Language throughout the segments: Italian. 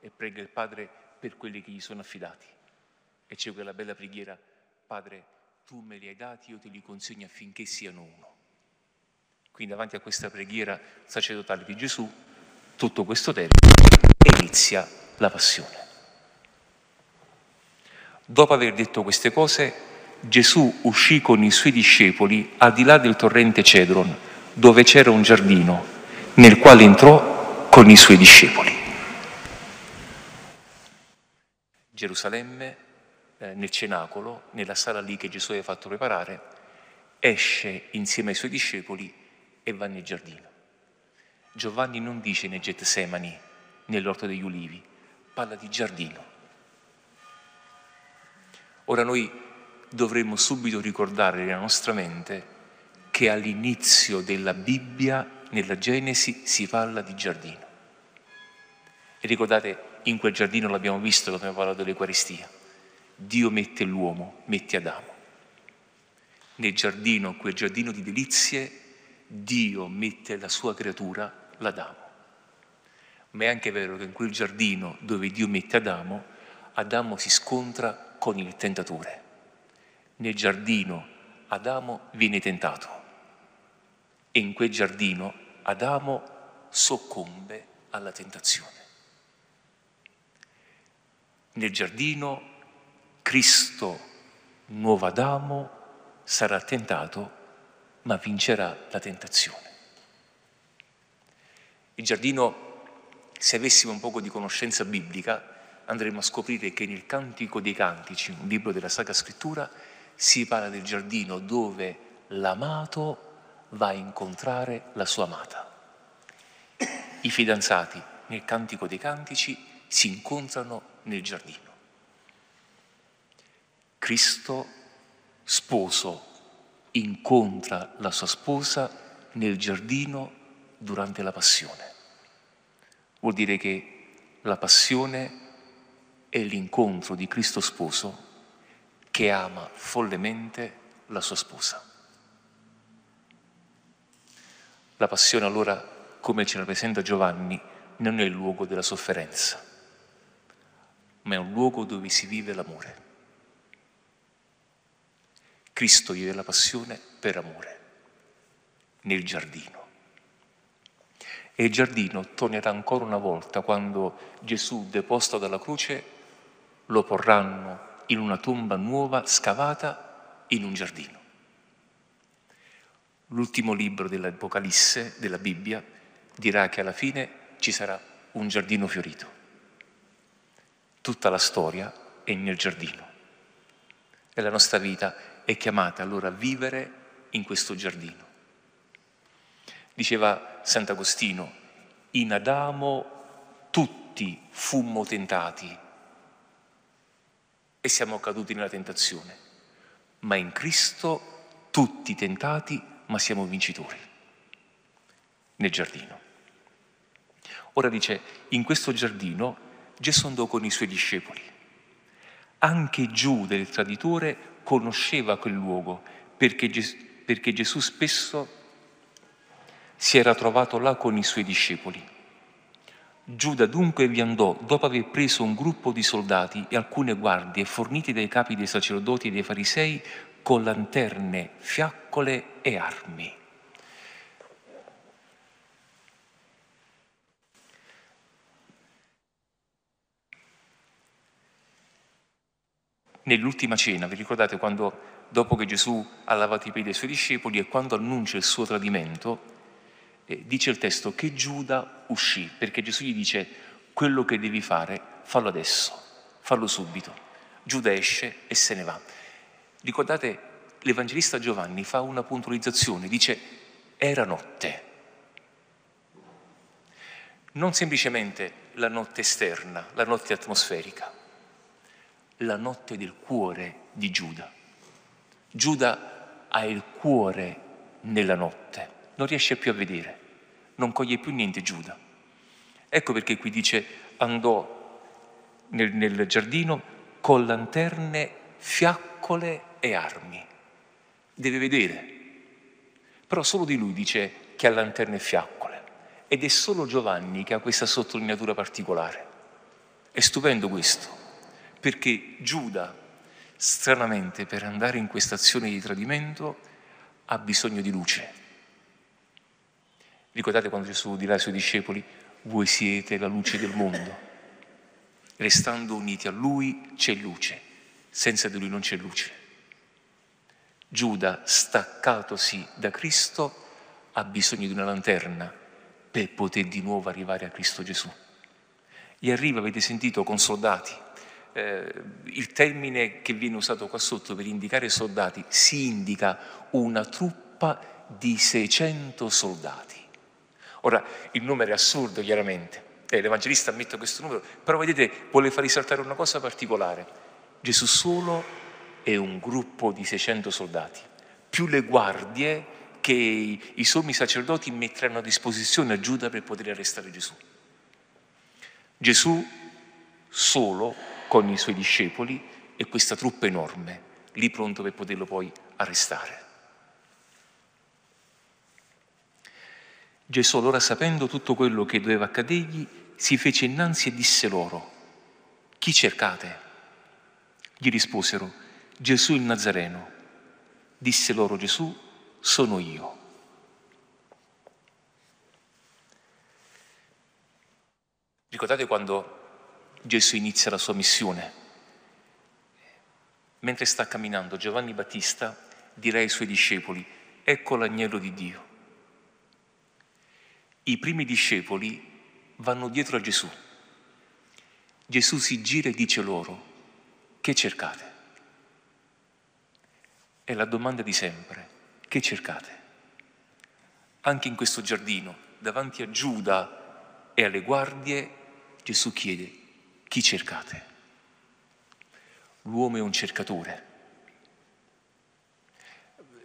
e prega il Padre per quelli che gli sono affidati. E c'è quella bella preghiera, Padre, tu me li hai dati, io te li consegno affinché siano uno. Quindi davanti a questa preghiera sacerdotale di Gesù, tutto questo tempo inizia la passione. Dopo aver detto queste cose, Gesù uscì con i suoi discepoli al di là del torrente Cedron, dove c'era un giardino, nel quale entrò con i suoi discepoli. Gerusalemme, eh, nel cenacolo, nella sala lì che Gesù aveva fatto preparare, esce insieme ai suoi discepoli e va nel giardino. Giovanni non dice nei Getsemani, nell'orto degli ulivi, parla di giardino Ora noi dovremmo subito ricordare nella nostra mente che all'inizio della Bibbia, nella Genesi, si parla di giardino. E ricordate, in quel giardino l'abbiamo visto quando abbiamo parlato dell'Eucaristia. Dio mette l'uomo, mette Adamo. Nel giardino, quel giardino di delizie, Dio mette la sua creatura, l'Adamo. Ma è anche vero che in quel giardino dove Dio mette Adamo, Adamo si scontra con il tentatore. Nel giardino Adamo viene tentato e in quel giardino Adamo soccombe alla tentazione. Nel giardino Cristo, nuovo Adamo, sarà tentato ma vincerà la tentazione. Il giardino, se avessimo un poco di conoscenza biblica, andremo a scoprire che nel Cantico dei Cantici, un libro della Sacra Scrittura, si parla del giardino dove l'amato va a incontrare la sua amata. I fidanzati nel Cantico dei Cantici si incontrano nel giardino. Cristo, sposo, incontra la sua sposa nel giardino durante la passione. Vuol dire che la passione è è l'incontro di Cristo sposo che ama follemente la sua sposa. La passione allora, come ce la presenta Giovanni, non è il luogo della sofferenza, ma è un luogo dove si vive l'amore. Cristo vive la passione per amore, nel giardino. E il giardino tornerà ancora una volta quando Gesù, deposto dalla croce, lo porranno in una tomba nuova scavata in un giardino. L'ultimo libro dell'Apocalisse, della Bibbia, dirà che alla fine ci sarà un giardino fiorito. Tutta la storia è nel giardino e la nostra vita è chiamata allora a vivere in questo giardino. Diceva Sant'Agostino, in Adamo tutti fummo tentati e siamo caduti nella tentazione. Ma in Cristo tutti tentati, ma siamo vincitori. Nel giardino. Ora dice, in questo giardino Gesù andò con i suoi discepoli. Anche Giuda, il traditore, conosceva quel luogo perché, Ges- perché Gesù spesso si era trovato là con i suoi discepoli. Giuda dunque vi andò dopo aver preso un gruppo di soldati e alcune guardie fornite dai capi dei sacerdoti e dei farisei con lanterne, fiaccole e armi. Nell'ultima cena, vi ricordate quando, dopo che Gesù ha lavato i piedi ai suoi discepoli e quando annuncia il suo tradimento, eh, dice il testo che Giuda uscì, perché Gesù gli dice quello che devi fare, fallo adesso, fallo subito. Giuda esce e se ne va. Ricordate, l'Evangelista Giovanni fa una puntualizzazione, dice era notte. Non semplicemente la notte esterna, la notte atmosferica, la notte del cuore di Giuda. Giuda ha il cuore nella notte non riesce più a vedere, non coglie più niente Giuda. Ecco perché qui dice andò nel, nel giardino con lanterne, fiaccole e armi. Deve vedere. Però solo di lui dice che ha lanterne e fiaccole. Ed è solo Giovanni che ha questa sottolineatura particolare. È stupendo questo, perché Giuda, stranamente, per andare in questa azione di tradimento, ha bisogno di luce Ricordate quando Gesù dirà ai suoi discepoli, voi siete la luce del mondo. Restando uniti a lui c'è luce, senza di lui non c'è luce. Giuda, staccatosi da Cristo, ha bisogno di una lanterna per poter di nuovo arrivare a Cristo Gesù. Gli arriva, avete sentito, con soldati. Eh, il termine che viene usato qua sotto per indicare soldati si indica una truppa di 600 soldati. Ora, il numero è assurdo, chiaramente. Eh, l'Evangelista ammette questo numero, però vedete, vuole far risaltare una cosa particolare. Gesù solo è un gruppo di 600 soldati, più le guardie che i sommi sacerdoti metteranno a disposizione a Giuda per poter arrestare Gesù. Gesù solo con i suoi discepoli e questa truppa enorme, lì pronto per poterlo poi arrestare. Gesù allora sapendo tutto quello che doveva accadergli, si fece innanzi e disse loro, chi cercate? Gli risposero, Gesù il Nazareno. Disse loro Gesù, sono io. Ricordate quando Gesù inizia la sua missione? Mentre sta camminando Giovanni Battista dirà ai suoi discepoli, ecco l'agnello di Dio i primi discepoli vanno dietro a Gesù. Gesù si gira e dice loro, che cercate? È la domanda di sempre, che cercate? Anche in questo giardino, davanti a Giuda e alle guardie, Gesù chiede, chi cercate? L'uomo è un cercatore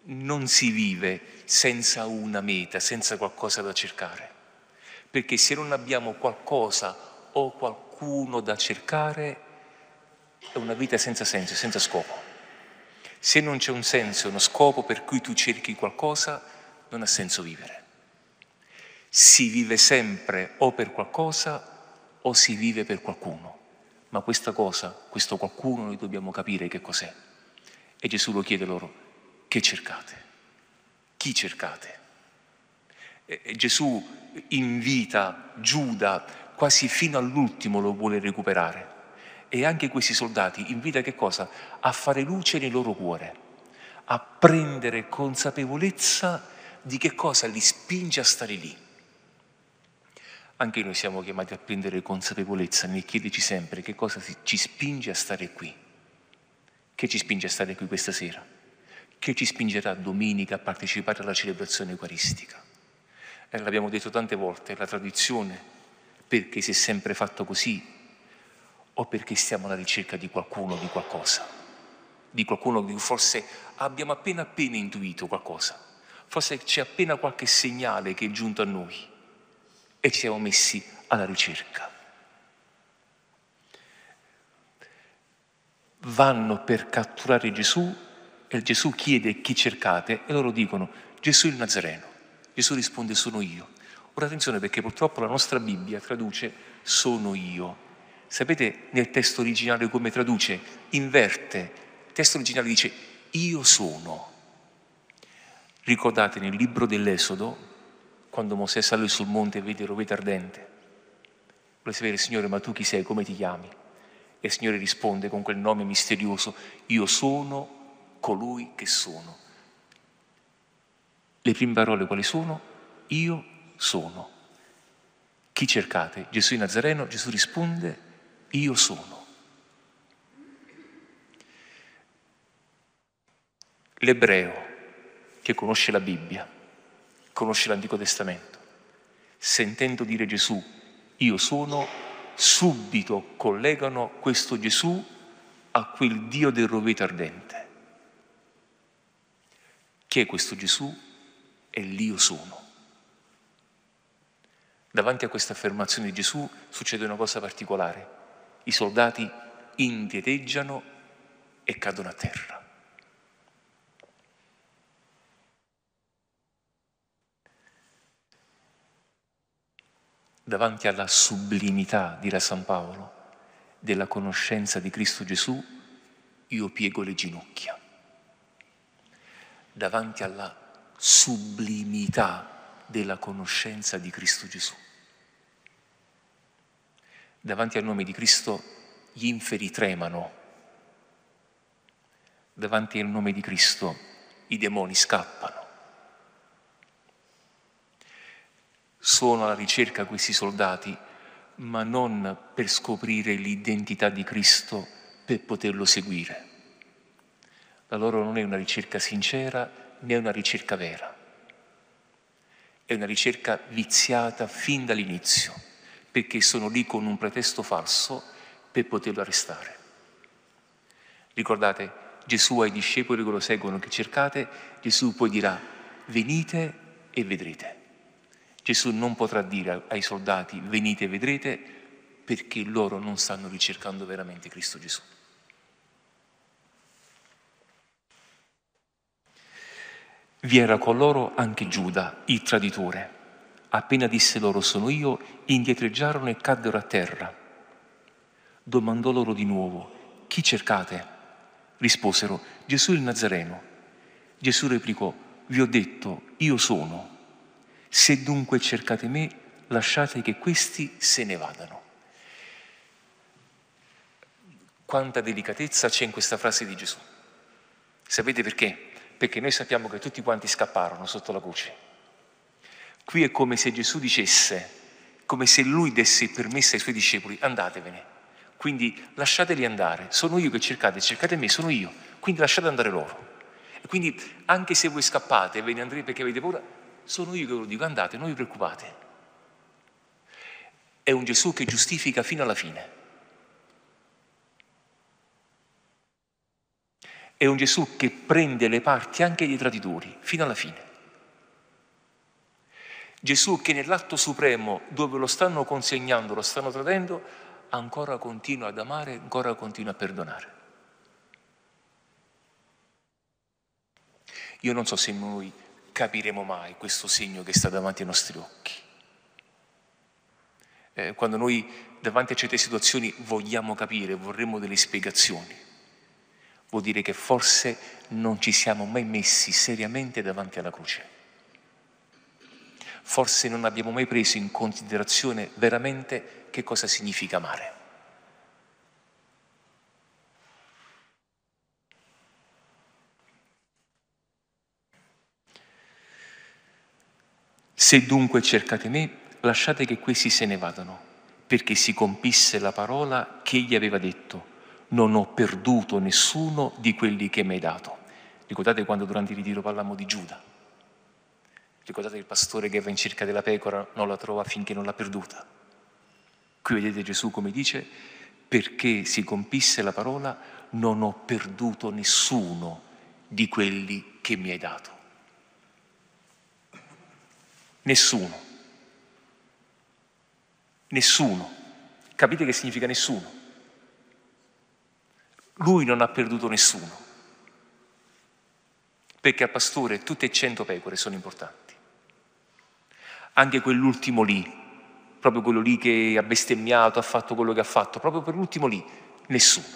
non si vive senza una meta, senza qualcosa da cercare. Perché se non abbiamo qualcosa o qualcuno da cercare, è una vita senza senso, senza scopo. Se non c'è un senso, uno scopo per cui tu cerchi qualcosa, non ha senso vivere. Si vive sempre o per qualcosa o si vive per qualcuno. Ma questa cosa, questo qualcuno, noi dobbiamo capire che cos'è. E Gesù lo chiede loro, che cercate? Chi cercate? E Gesù invita Giuda quasi fino all'ultimo lo vuole recuperare. E anche questi soldati invita che cosa? A fare luce nel loro cuore, a prendere consapevolezza di che cosa li spinge a stare lì. Anche noi siamo chiamati a prendere consapevolezza nel chiederci sempre che cosa ci spinge a stare qui. Che ci spinge a stare qui questa sera? che ci spingerà domenica a partecipare alla celebrazione eucaristica. Eh, l'abbiamo detto tante volte, la tradizione, perché si è sempre fatto così, o perché stiamo alla ricerca di qualcuno, di qualcosa, di qualcuno che forse abbiamo appena appena intuito qualcosa, forse c'è appena qualche segnale che è giunto a noi e ci siamo messi alla ricerca. Vanno per catturare Gesù e Gesù chiede chi cercate e loro dicono Gesù il Nazareno. Gesù risponde sono io. Ora attenzione perché purtroppo la nostra Bibbia traduce sono io. Sapete nel testo originale come traduce? Inverte. Il testo originale dice io sono. Ricordate nel libro dell'Esodo, quando Mosè sale sul monte e vede il roveto ardente. Vuole sapere, Signore, ma tu chi sei? Come ti chiami? E il Signore risponde con quel nome misterioso, io sono colui che sono. Le prime parole quali sono? Io sono. Chi cercate? Gesù di Nazareno? Gesù risponde, io sono. L'ebreo che conosce la Bibbia, conosce l'Antico Testamento, sentendo dire Gesù, io sono, subito collegano questo Gesù a quel Dio del roveto ardente. Chi è questo Gesù? È l'Io sono. Davanti a questa affermazione di Gesù succede una cosa particolare. I soldati indieteggiano e cadono a terra. Davanti alla sublimità, dirà San Paolo, della conoscenza di Cristo Gesù, io piego le ginocchia davanti alla sublimità della conoscenza di Cristo Gesù. Davanti al nome di Cristo gli inferi tremano, davanti al nome di Cristo i demoni scappano. Sono alla ricerca questi soldati, ma non per scoprire l'identità di Cristo per poterlo seguire la loro non è una ricerca sincera né una ricerca vera. È una ricerca viziata fin dall'inizio, perché sono lì con un pretesto falso per poterlo arrestare. Ricordate, Gesù ai discepoli che lo seguono, che cercate, Gesù poi dirà, venite e vedrete. Gesù non potrà dire ai soldati venite e vedrete perché loro non stanno ricercando veramente Cristo Gesù. vi era con loro anche Giuda, il traditore. Appena disse loro sono io, indietreggiarono e caddero a terra. Domandò loro di nuovo, chi cercate? Risposero, Gesù il Nazareno. Gesù replicò, vi ho detto, io sono. Se dunque cercate me, lasciate che questi se ne vadano. Quanta delicatezza c'è in questa frase di Gesù. Sapete perché? perché noi sappiamo che tutti quanti scapparono sotto la voce. Qui è come se Gesù dicesse, come se lui desse permesso ai suoi discepoli, andatevene. Quindi lasciateli andare, sono io che cercate, cercate me, sono io. Quindi lasciate andare loro. E quindi anche se voi scappate e ve ne andrete perché avete paura, sono io che ve lo dico, andate, non vi preoccupate. È un Gesù che giustifica fino alla fine. È un Gesù che prende le parti anche dei traditori, fino alla fine. Gesù che nell'atto supremo, dove lo stanno consegnando, lo stanno tradendo, ancora continua ad amare, ancora continua a perdonare. Io non so se noi capiremo mai questo segno che sta davanti ai nostri occhi. Eh, quando noi davanti a certe situazioni vogliamo capire, vorremmo delle spiegazioni vuol dire che forse non ci siamo mai messi seriamente davanti alla croce. Forse non abbiamo mai preso in considerazione veramente che cosa significa amare. Se dunque cercate me, lasciate che questi se ne vadano, perché si compisse la parola che egli aveva detto non ho perduto nessuno di quelli che mi hai dato. Ricordate quando durante il ritiro parlammo di Giuda? Ricordate il pastore che va in cerca della pecora, non la trova finché non l'ha perduta. Qui vedete Gesù come dice, perché si compisse la parola, non ho perduto nessuno di quelli che mi hai dato. Nessuno. Nessuno. Capite che significa nessuno? Lui non ha perduto nessuno, perché al pastore tutte e cento pecore sono importanti. Anche quell'ultimo lì, proprio quello lì che ha bestemmiato, ha fatto quello che ha fatto, proprio per l'ultimo lì, nessuno.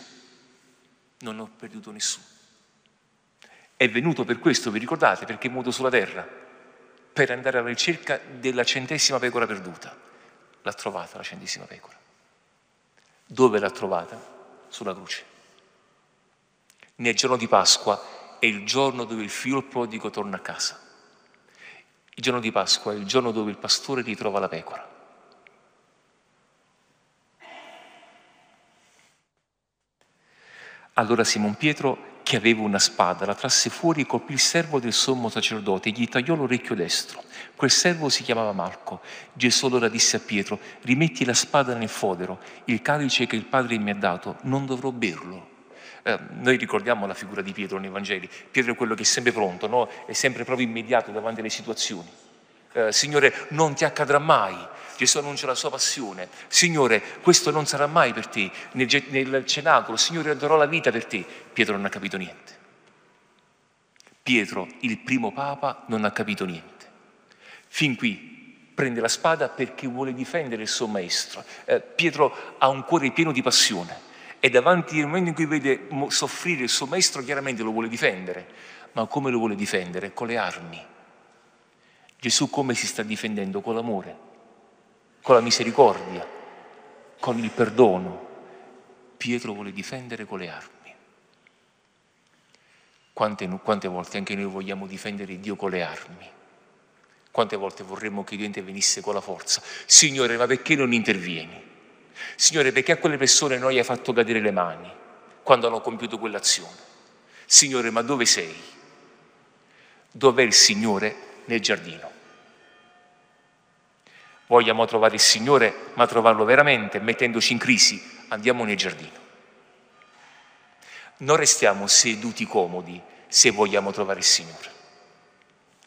Non ho perduto nessuno. È venuto per questo, vi ricordate, perché è venuto sulla terra, per andare alla ricerca della centesima pecora perduta. L'ha trovata la centesima pecora. Dove l'ha trovata? Sulla croce nel giorno di Pasqua è il giorno dove il figlio prodigo torna a casa. Il giorno di Pasqua è il giorno dove il pastore ritrova la pecora. Allora Simon Pietro che aveva una spada, la trasse fuori e colpì il servo del sommo sacerdote e gli tagliò l'orecchio destro. Quel servo si chiamava Marco. Gesù allora disse a Pietro, rimetti la spada nel fodero, il calice che il Padre mi ha dato, non dovrò berlo. Eh, noi ricordiamo la figura di Pietro nei Vangeli. Pietro è quello che è sempre pronto, no? è sempre proprio immediato davanti alle situazioni. Eh, Signore, non ti accadrà mai. Gesù annuncia la sua passione. Signore, questo non sarà mai per te. Nel, nel cenacolo, Signore, darò la vita per te. Pietro non ha capito niente. Pietro, il primo papa, non ha capito niente. Fin qui prende la spada perché vuole difendere il suo maestro. Eh, Pietro ha un cuore pieno di passione e davanti al momento in cui vede soffrire il suo maestro chiaramente lo vuole difendere, ma come lo vuole difendere? Con le armi. Gesù come si sta difendendo? Con l'amore, con la misericordia, con il perdono. Pietro vuole difendere con le armi. Quante, quante volte anche noi vogliamo difendere Dio con le armi? Quante volte vorremmo che Dio intervenisse con la forza? Signore, ma perché non intervieni? Signore, perché a quelle persone noi hai fatto cadere le mani quando hanno compiuto quell'azione? Signore, ma dove sei? Dov'è il Signore nel giardino? Vogliamo trovare il Signore, ma trovarlo veramente, mettendoci in crisi, andiamo nel giardino. Non restiamo seduti comodi se vogliamo trovare il Signore.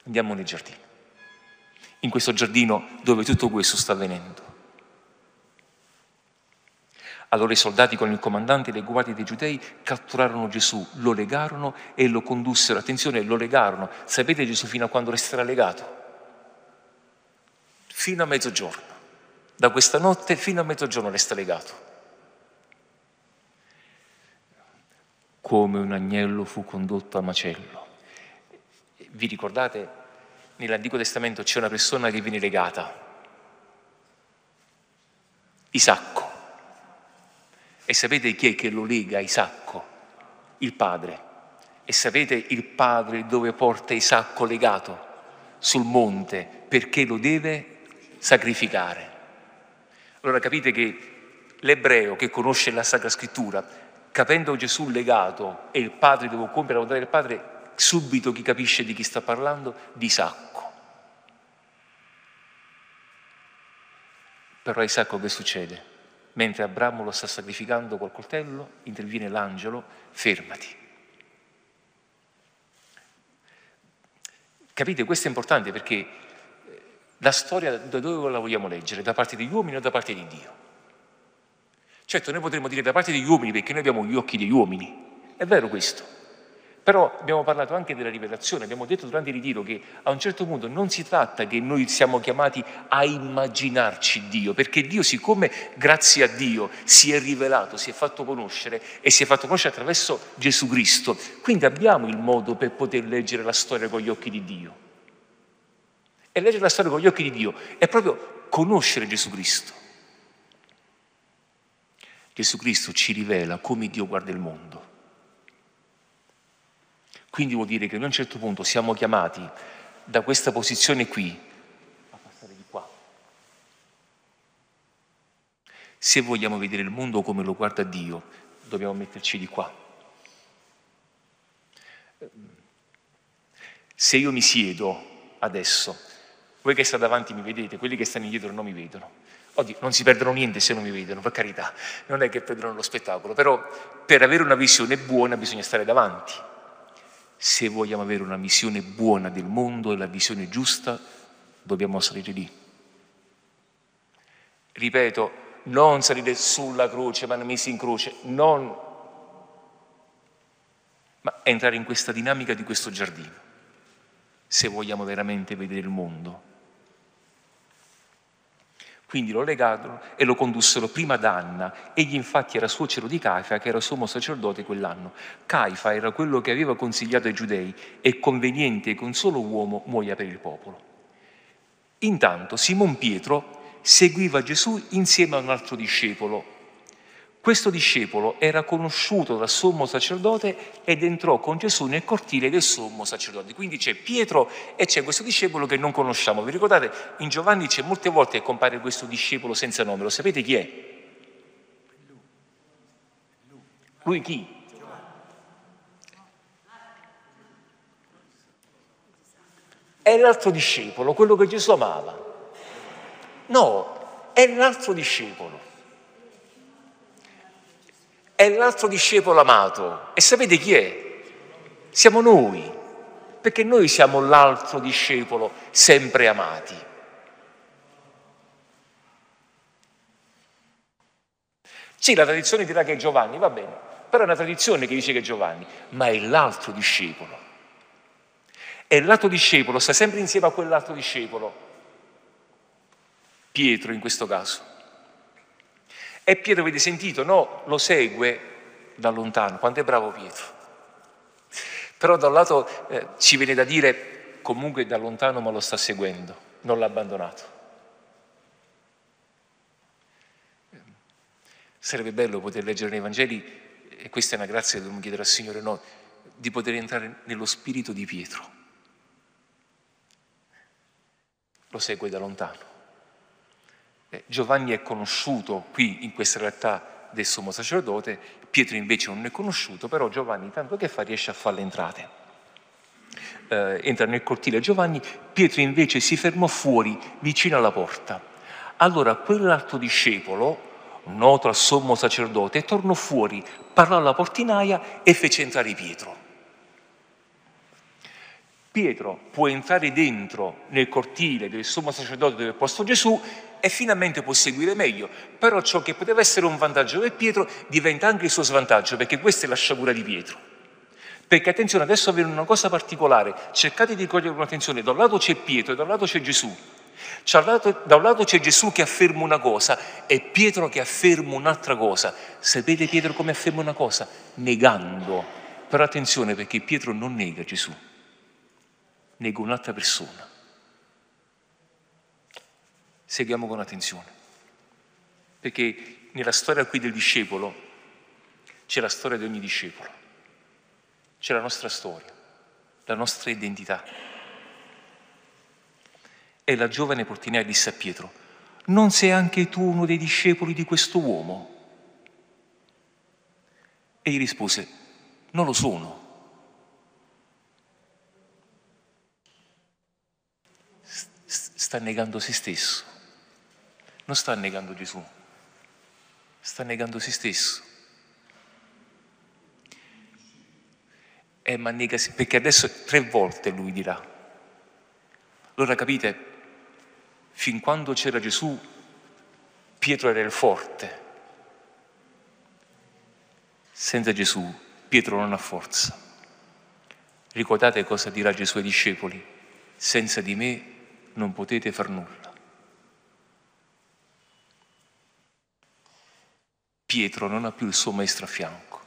Andiamo nel giardino, in questo giardino dove tutto questo sta avvenendo allora i soldati con il comandante dei guardie dei giudei catturarono Gesù, lo legarono e lo condussero. Attenzione, lo legarono. Sapete Gesù fino a quando resterà legato? Fino a mezzogiorno. Da questa notte fino a mezzogiorno resta legato. Come un agnello fu condotto a macello. Vi ricordate? Nell'Antico Testamento c'è una persona che viene legata. Isacco e sapete chi è che lo lega? Isacco, il padre. E sapete il padre dove porta Isacco legato? Sul monte, perché lo deve sacrificare. Allora capite che l'ebreo che conosce la Sacra Scrittura, capendo Gesù legato e il padre devo compiere la volontà del padre, subito chi capisce di chi sta parlando? Di Isacco. Però a Isacco che succede? mentre Abramo lo sta sacrificando col coltello, interviene l'angelo, fermati. Capite, questo è importante perché eh, la storia da dove la vogliamo leggere? Da parte degli uomini o da parte di Dio? Certo, noi potremmo dire da parte degli uomini perché noi abbiamo gli occhi degli uomini, è vero questo, però abbiamo parlato anche della rivelazione, abbiamo detto durante il ritiro che a un certo punto non si tratta che noi siamo chiamati a immaginarci Dio, perché Dio siccome grazie a Dio si è rivelato, si è fatto conoscere e si è fatto conoscere attraverso Gesù Cristo, quindi abbiamo il modo per poter leggere la storia con gli occhi di Dio. E leggere la storia con gli occhi di Dio è proprio conoscere Gesù Cristo. Gesù Cristo ci rivela come Dio guarda il mondo. Quindi vuol dire che noi a un certo punto siamo chiamati da questa posizione qui a passare di qua. Se vogliamo vedere il mondo come lo guarda Dio, dobbiamo metterci di qua. Se io mi siedo adesso, voi che state davanti mi vedete, quelli che stanno indietro non mi vedono. Oddio, non si perdono niente se non mi vedono, per carità, non è che perdono lo spettacolo, però per avere una visione buona bisogna stare davanti se vogliamo avere una visione buona del mondo e la visione giusta, dobbiamo salire lì. Ripeto, non salire sulla croce, ma messi in croce, non... ma entrare in questa dinamica di questo giardino, se vogliamo veramente vedere il mondo quindi lo legarono e lo condussero prima ad Anna. Egli infatti era suocero di Caifa, che era sommo sacerdote quell'anno. Caifa era quello che aveva consigliato ai giudei, è conveniente che un solo uomo muoia per il popolo. Intanto Simon Pietro seguiva Gesù insieme a un altro discepolo, questo discepolo era conosciuto dal sommo sacerdote ed entrò con Gesù nel cortile del sommo sacerdote. Quindi c'è Pietro e c'è questo discepolo che non conosciamo. Vi ricordate, in Giovanni c'è molte volte che compare questo discepolo senza nome. Lo sapete chi è? Lui chi? È l'altro discepolo, quello che Gesù amava. No, è l'altro discepolo è l'altro discepolo amato. E sapete chi è? Siamo noi, perché noi siamo l'altro discepolo sempre amati. Sì, la tradizione dirà che è Giovanni, va bene, però è una tradizione che dice che è Giovanni, ma è l'altro discepolo. E l'altro discepolo sta sempre insieme a quell'altro discepolo, Pietro in questo caso. E Pietro, avete sentito, no? Lo segue da lontano. Quanto è bravo Pietro. Però da un lato eh, ci viene da dire, comunque da lontano ma lo sta seguendo, non l'ha abbandonato. Sarebbe bello poter leggere nei Vangeli, e questa è una grazia che dobbiamo chiedere al Signore, no, di poter entrare nello spirito di Pietro. Lo segue da lontano. Eh, Giovanni è conosciuto qui in questa realtà del sommo sacerdote, Pietro invece non è conosciuto, però Giovanni tanto che fa riesce a fare le entrate. Eh, entra nel cortile Giovanni, Pietro invece si fermò fuori, vicino alla porta. Allora quell'altro discepolo, noto al sommo sacerdote, tornò fuori, parlò alla portinaia e fece entrare Pietro. Pietro può entrare dentro nel cortile del sommo sacerdote dove è posto Gesù e finalmente può seguire meglio. Però ciò che poteva essere un vantaggio per Pietro diventa anche il suo svantaggio, perché questa è la sciagura di Pietro. Perché attenzione, adesso avviene una cosa particolare, cercate di cogliere con attenzione, da un lato c'è Pietro e da un lato c'è Gesù. da un lato c'è Gesù che afferma una cosa e Pietro che afferma un'altra cosa. Sapete Pietro come afferma una cosa? Negando. Però attenzione perché Pietro non nega Gesù, nega un'altra persona seguiamo con attenzione. Perché nella storia qui del discepolo c'è la storia di ogni discepolo, c'è la nostra storia, la nostra identità. E la giovane portinaia disse a Pietro, non sei anche tu uno dei discepoli di questo uomo? E gli rispose, non lo sono. sta negando se stesso non sta negando Gesù, sta negando se stesso. Eh, ma nega, perché adesso tre volte lui dirà. Allora capite, fin quando c'era Gesù, Pietro era il forte. Senza Gesù, Pietro non ha forza. Ricordate cosa dirà Gesù ai discepoli, senza di me non potete far nulla. Pietro non ha più il suo maestro a fianco,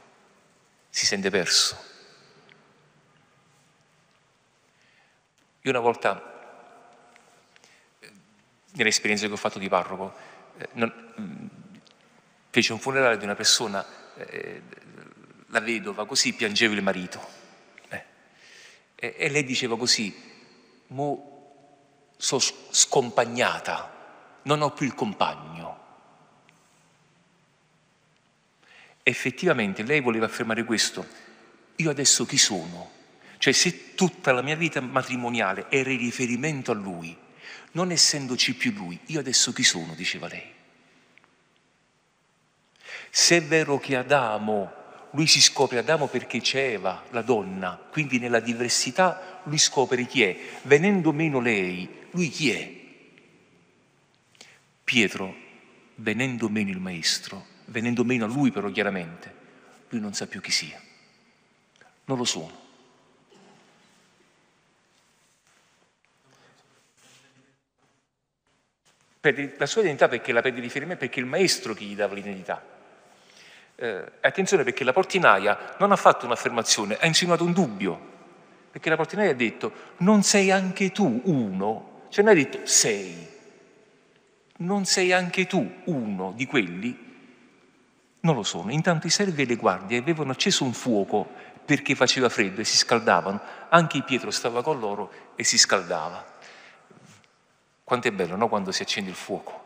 si sente perso. Io una volta, eh, nell'esperienza che ho fatto di parroco, eh, non, mm, fece un funerale di una persona, eh, la vedova, così piangeva il marito. E, e, lei diceva così, mo sono scompagnata, non ho più il compagno. effettivamente lei voleva affermare questo, io adesso chi sono? Cioè se tutta la mia vita matrimoniale era in riferimento a lui, non essendoci più lui, io adesso chi sono? diceva lei. Se è vero che Adamo, lui si scopre Adamo perché c'è Eva, la donna, quindi nella diversità lui scopre chi è, venendo meno lei, lui chi è? Pietro, venendo meno il maestro, venendo meno a lui però chiaramente, lui non sa più chi sia, non lo sono. la sua identità perché la perde di riferimento, perché il maestro che gli dava l'identità. Eh, attenzione perché la portinaia non ha fatto un'affermazione, ha insinuato un dubbio, perché la portinaia ha detto non sei anche tu uno, cioè non ha detto sei, non sei anche tu uno di quelli non lo sono. Intanto i servi e le guardie avevano acceso un fuoco perché faceva freddo e si scaldavano. Anche Pietro stava con loro e si scaldava. Quanto è bello, no? Quando si accende il fuoco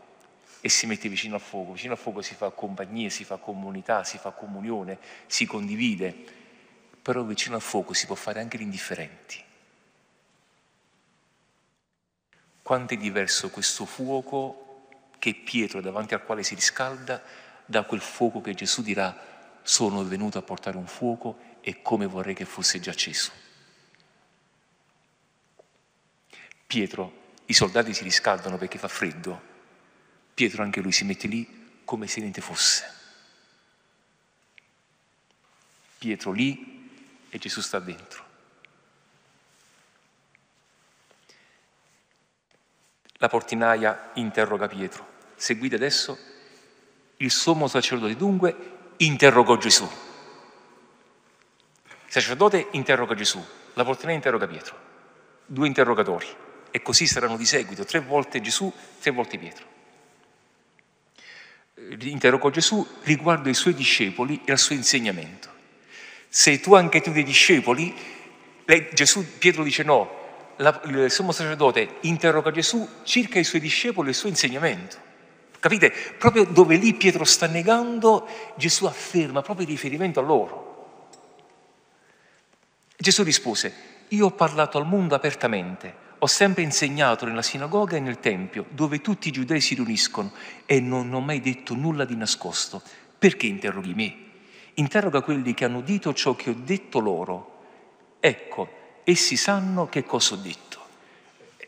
e si mette vicino al fuoco. Vicino al fuoco si fa compagnia, si fa comunità, si fa comunione, si condivide. Però vicino al fuoco si può fare anche l'indifferenti. Quanto è diverso questo fuoco che Pietro, davanti al quale si riscalda, da quel fuoco che Gesù dirà sono venuto a portare un fuoco e come vorrei che fosse già acceso. Pietro, i soldati si riscaldano perché fa freddo. Pietro anche lui si mette lì come se niente fosse. Pietro lì e Gesù sta dentro. La portinaia interroga Pietro, seguite adesso il sommo sacerdote dunque interrogò Gesù. Il sacerdote interroga Gesù, la portina interroga Pietro. Due interrogatori. E così saranno di seguito, tre volte Gesù, tre volte Pietro. Interrogò Gesù riguardo ai suoi discepoli e al suo insegnamento. Sei tu anche tu dei discepoli? Lei, Gesù, Pietro dice no, la, il sommo sacerdote interroga Gesù circa i suoi discepoli e il suo insegnamento. Capite? Proprio dove lì Pietro sta negando, Gesù afferma proprio il riferimento a loro. Gesù rispose, io ho parlato al mondo apertamente, ho sempre insegnato nella sinagoga e nel Tempio, dove tutti i giudei si riuniscono, e non ho mai detto nulla di nascosto. Perché interroghi me? Interroga quelli che hanno udito ciò che ho detto loro. Ecco, essi sanno che cosa ho detto.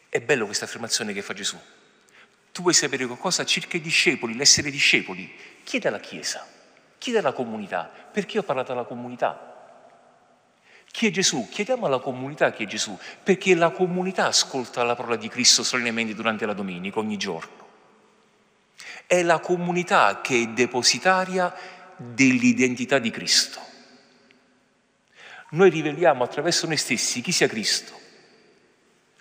È bello questa affermazione che fa Gesù. Tu vuoi sapere qualcosa circa i discepoli, l'essere discepoli? Chiedi alla Chiesa, chiedi alla comunità, perché ho parlato alla comunità? Chi è Gesù? Chiediamo alla comunità chi è Gesù, perché la comunità ascolta la parola di Cristo solennemente durante la domenica, ogni giorno. È la comunità che è depositaria dell'identità di Cristo. Noi riveliamo attraverso noi stessi chi sia Cristo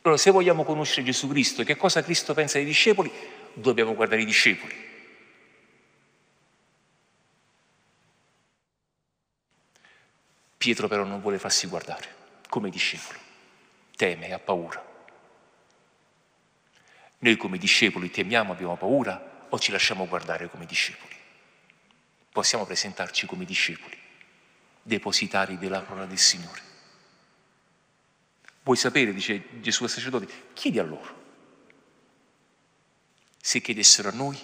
allora, se vogliamo conoscere Gesù Cristo che cosa Cristo pensa dei discepoli, dobbiamo guardare i discepoli. Pietro però non vuole farsi guardare come discepolo, teme e ha paura. Noi come discepoli temiamo, abbiamo paura o ci lasciamo guardare come discepoli? Possiamo presentarci come discepoli, depositari della parola del Signore. Vuoi sapere, dice Gesù ai sacerdoti, chiedi a loro. Se chiedessero a noi,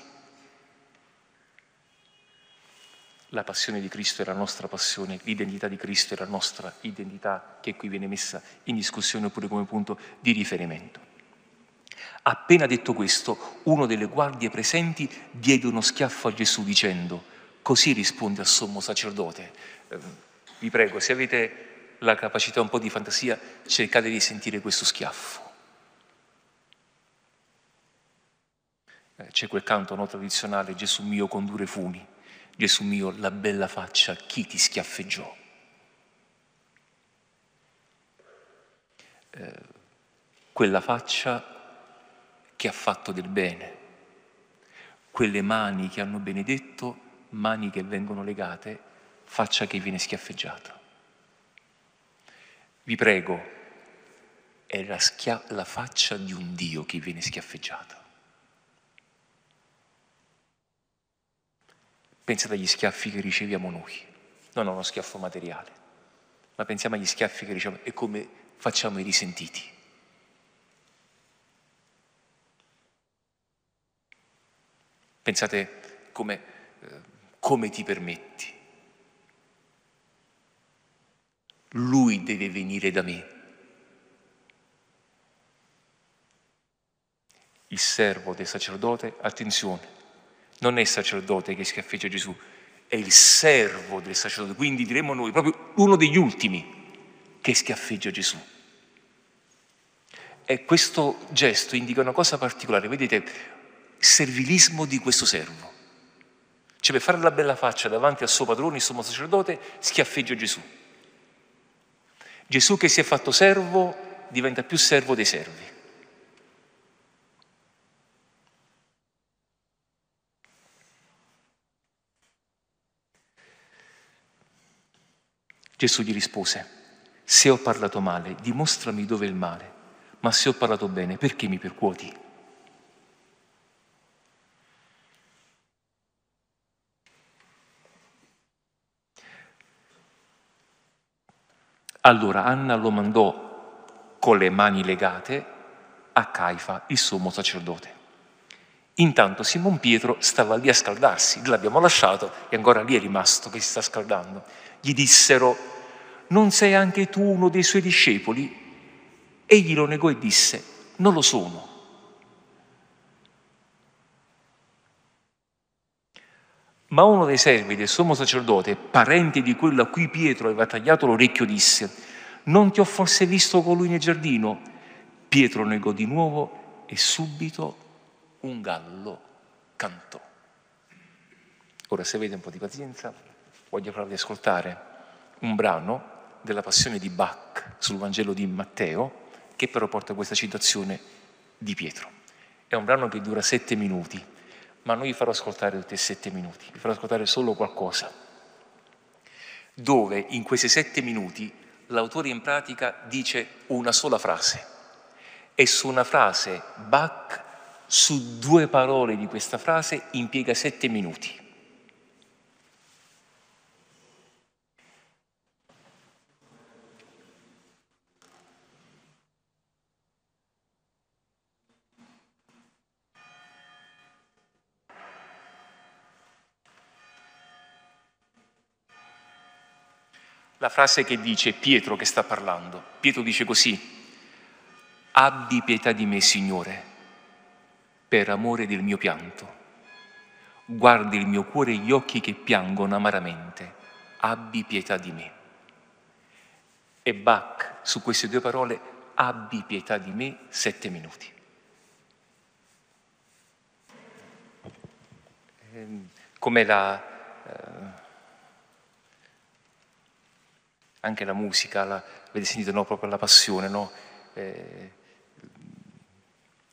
la passione di Cristo è la nostra passione, l'identità di Cristo è la nostra identità che qui viene messa in discussione oppure come punto di riferimento. Appena detto questo, uno delle guardie presenti diede uno schiaffo a Gesù dicendo, così risponde al sommo sacerdote, ehm, vi prego, se avete la capacità un po' di fantasia, cercate di sentire questo schiaffo. Eh, c'è quel canto no, tradizionale, Gesù mio condure funi, Gesù mio la bella faccia, chi ti schiaffeggiò? Eh, quella faccia che ha fatto del bene, quelle mani che hanno benedetto, mani che vengono legate, faccia che viene schiaffeggiata vi prego, è la, schia- la faccia di un Dio che viene schiaffeggiata. Pensate agli schiaffi che riceviamo noi, non a uno schiaffo materiale, ma pensiamo agli schiaffi che riceviamo e come facciamo i risentiti. Pensate come, eh, come ti permetti Lui deve venire da me. Il servo del sacerdote, attenzione, non è il sacerdote che schiaffeggia Gesù, è il servo del sacerdote, quindi diremmo noi, proprio uno degli ultimi che schiaffeggia Gesù. E questo gesto indica una cosa particolare, vedete, il servilismo di questo servo. Cioè per fare la bella faccia davanti al suo padrone, il suo sacerdote, schiaffeggia Gesù. Gesù che si è fatto servo diventa più servo dei servi. Gesù gli rispose, se ho parlato male, dimostrami dove è il male, ma se ho parlato bene, perché mi percuoti? Allora Anna lo mandò con le mani legate a Caifa, il sommo sacerdote. Intanto Simon Pietro stava lì a scaldarsi, l'abbiamo lasciato e ancora lì è rimasto che si sta scaldando. Gli dissero, non sei anche tu uno dei suoi discepoli? Egli lo negò e disse, non lo sono. Ma uno dei servi del sommo sacerdote, parente di quello a cui Pietro aveva tagliato l'orecchio, disse, non ti ho forse visto colui nel giardino? Pietro negò di nuovo e subito un gallo cantò. Ora, se avete un po' di pazienza, voglio farvi ascoltare un brano della passione di Bach sul Vangelo di Matteo, che però porta questa citazione di Pietro. È un brano che dura sette minuti ma non vi farò ascoltare tutti e sette minuti, vi farò ascoltare solo qualcosa, dove in questi sette minuti l'autore in pratica dice una sola frase e su una frase Bach, su due parole di questa frase, impiega sette minuti. la frase che dice Pietro che sta parlando. Pietro dice così, abbi pietà di me Signore, per amore del mio pianto. Guardi il mio cuore e gli occhi che piangono amaramente, abbi pietà di me. E Bach su queste due parole, abbi pietà di me, sette minuti. Ehm, come la... Eh, anche la musica, la, avete sentito no? proprio la passione, no? eh,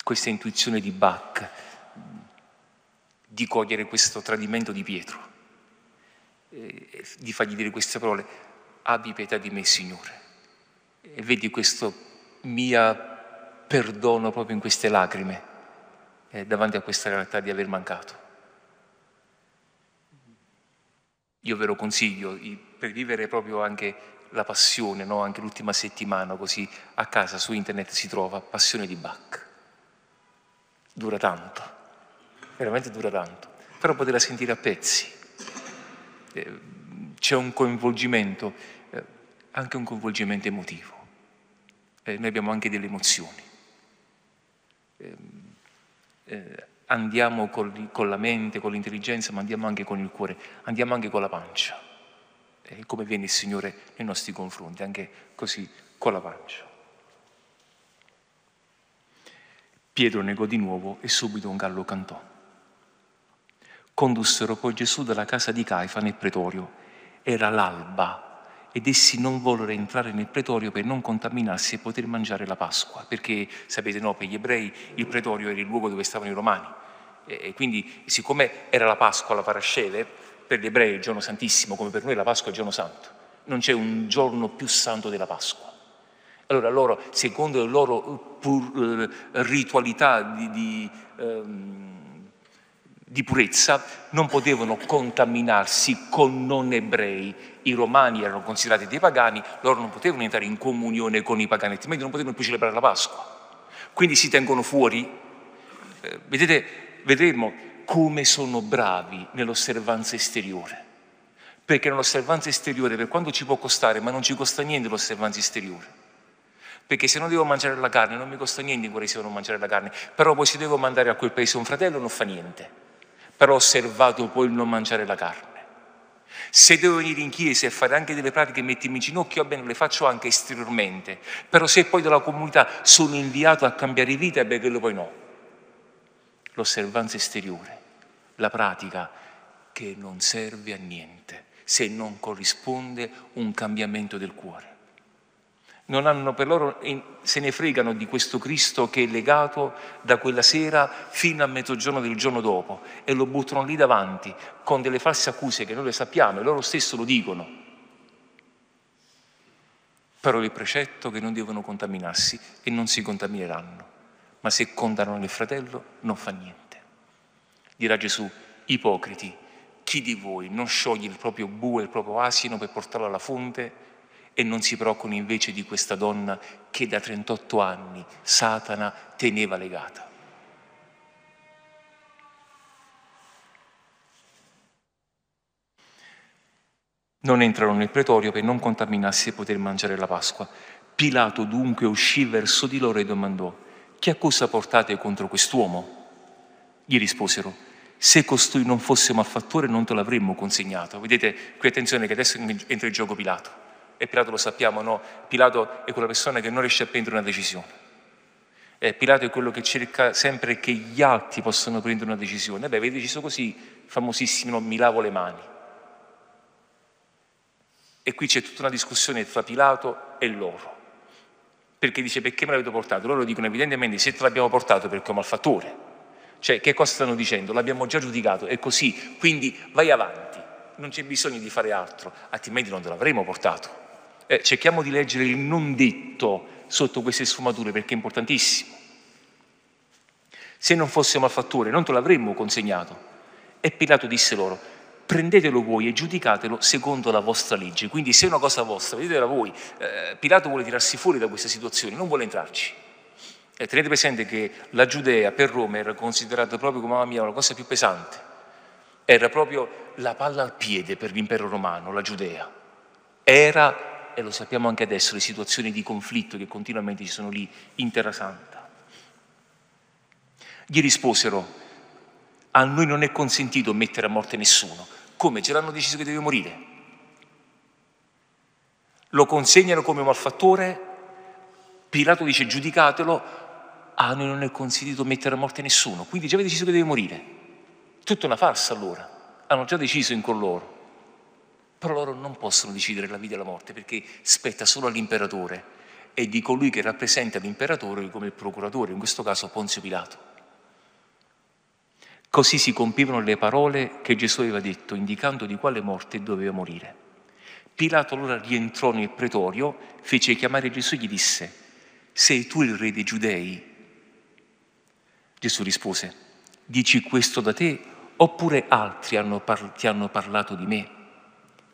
questa intuizione di Bach di cogliere questo tradimento di Pietro, eh, di fargli dire queste parole, abbi pietà di me Signore. E vedi questo mio perdono proprio in queste lacrime eh, davanti a questa realtà di aver mancato. Io ve lo consiglio per vivere proprio anche la passione, no? anche l'ultima settimana così a casa su internet si trova Passione di Bach. Dura tanto, veramente dura tanto, però poterla sentire a pezzi. Eh, c'è un coinvolgimento, eh, anche un coinvolgimento emotivo. Eh, noi abbiamo anche delle emozioni. Eh, eh, andiamo con, con la mente, con l'intelligenza, ma andiamo anche con il cuore, andiamo anche con la pancia in come viene il Signore nei nostri confronti, anche così con la pancia. Pietro negò di nuovo e subito un gallo cantò. Condussero poi Gesù dalla casa di Caifa nel pretorio. Era l'alba ed essi non vollero entrare nel pretorio per non contaminarsi e poter mangiare la Pasqua, perché sapete no, per gli ebrei il pretorio era il luogo dove stavano i romani e quindi siccome era la Pasqua, la parascele, per gli ebrei è il giorno santissimo, come per noi la Pasqua è il giorno santo. Non c'è un giorno più santo della Pasqua. Allora loro, secondo la loro uh, pur, eh, ritualità di, di, ehm, di purezza, non potevano contaminarsi con non ebrei. I romani erano considerati dei pagani, loro non potevano entrare in comunione con i pagani, altrimenti non potevano più celebrare la Pasqua. Quindi si tengono fuori. Eh, vedete, vedremo come sono bravi nell'osservanza esteriore. Perché nell'osservanza esteriore, per quanto ci può costare, ma non ci costa niente l'osservanza esteriore. Perché se non devo mangiare la carne, non mi costa niente in se non mangiare la carne, però poi se devo mandare a quel paese un fratello non fa niente. Però ho osservato poi il non mangiare la carne. Se devo venire in chiesa e fare anche delle pratiche e mettermi in ginocchio, va bene, le faccio anche esteriormente. Però se poi dalla comunità sono inviato a cambiare vita, beh, quello poi no. L'osservanza esteriore la pratica che non serve a niente se non corrisponde un cambiamento del cuore. Non hanno per loro, se ne fregano di questo Cristo che è legato da quella sera fino a mezzogiorno del giorno dopo e lo buttano lì davanti con delle false accuse che noi le sappiamo e loro stesso lo dicono. Però il precetto che non devono contaminarsi e non si contamineranno. Ma se contaminano il fratello non fa niente. Dirà Gesù, ipocriti, chi di voi non scioglie il proprio bue, il proprio asino per portarlo alla fonte e non si preoccupa invece di questa donna che da 38 anni Satana teneva legata? Non entrarono nel pretorio per non contaminarsi e poter mangiare la Pasqua. Pilato dunque uscì verso di loro e domandò, che accusa portate contro quest'uomo? Gli risposero, se costui non fosse malfattore non te l'avremmo consegnato. Vedete, qui attenzione che adesso entra in gioco Pilato. E Pilato lo sappiamo, no? Pilato è quella persona che non riesce a prendere una decisione. Eh, Pilato è quello che cerca sempre che gli altri possano prendere una decisione. Beh, avete deciso così, famosissimo, no? mi lavo le mani. E qui c'è tutta una discussione tra Pilato e loro. Perché dice, perché me l'avete portato? Loro dicono, evidentemente, se te l'abbiamo portato perché è un malfattore cioè, che cosa stanno dicendo? L'abbiamo già giudicato, è così, quindi vai avanti, non c'è bisogno di fare altro, altrimenti non te l'avremmo portato. Eh, cerchiamo di leggere il non detto sotto queste sfumature perché è importantissimo. Se non fossimo al fattore non te l'avremmo consegnato. E Pilato disse loro, prendetelo voi e giudicatelo secondo la vostra legge. Quindi se è una cosa vostra, vedetela voi. Eh, Pilato vuole tirarsi fuori da questa situazione, non vuole entrarci. E tenete presente che la Giudea per Roma era considerata proprio come, mamma mia, la cosa più pesante. Era proprio la palla al piede per l'impero romano, la Giudea. Era, e lo sappiamo anche adesso, le situazioni di conflitto che continuamente ci sono lì in Terra Santa. Gli risposero, a noi non è consentito mettere a morte nessuno. Come? Ce l'hanno deciso che deve morire. Lo consegnano come malfattore Pilato dice giudicatelo, a ah, noi non è consentito mettere a morte nessuno, quindi già avete deciso che deve morire. Tutta una farsa allora, hanno già deciso in con loro. Però loro non possono decidere la vita e la morte perché spetta solo all'imperatore e di colui che rappresenta l'imperatore come il procuratore, in questo caso Ponzio Pilato. Così si compivano le parole che Gesù aveva detto, indicando di quale morte doveva morire. Pilato allora rientrò nel pretorio, fece chiamare Gesù e gli disse, sei tu il re dei giudei? Gesù rispose, dici questo da te oppure altri hanno par- ti hanno parlato di me?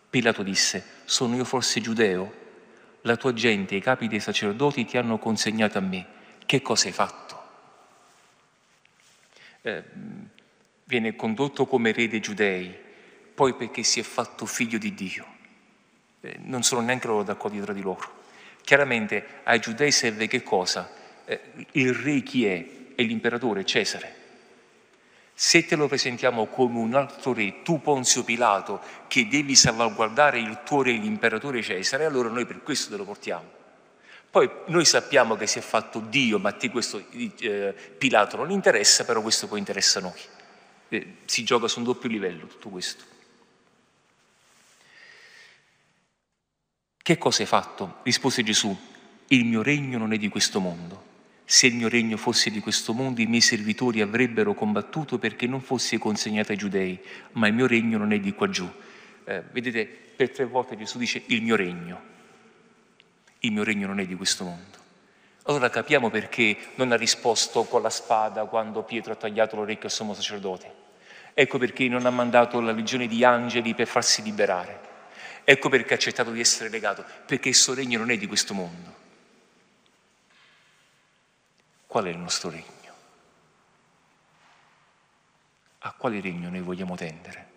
Pilato disse, sono io forse giudeo? La tua gente, i capi dei sacerdoti ti hanno consegnato a me. Che cosa hai fatto? Eh, viene condotto come re dei giudei, poi perché si è fatto figlio di Dio. Eh, non sono neanche loro d'accordo tra di loro. Chiaramente ai giudei serve che cosa? Eh, il re chi è? e l'imperatore Cesare. Se te lo presentiamo come un altro re, tu Ponzio Pilato, che devi salvaguardare il tuo re, l'imperatore Cesare, allora noi per questo te lo portiamo. Poi noi sappiamo che si è fatto Dio, ma a te questo eh, Pilato non interessa, però questo poi interessa a noi. Eh, si gioca su un doppio livello tutto questo. Che cosa hai fatto? rispose Gesù. Il mio regno non è di questo mondo. Se il mio regno fosse di questo mondo, i miei servitori avrebbero combattuto perché non fossi consegnato ai giudei, ma il mio regno non è di qua giù. Eh, vedete, per tre volte Gesù dice il mio regno. Il mio regno non è di questo mondo. Allora capiamo perché non ha risposto con la spada quando Pietro ha tagliato l'orecchio al sommo sacerdote. Ecco perché non ha mandato la legione di angeli per farsi liberare. Ecco perché ha accettato di essere legato, perché il suo regno non è di questo mondo qual è il nostro regno? A quale regno noi vogliamo tendere?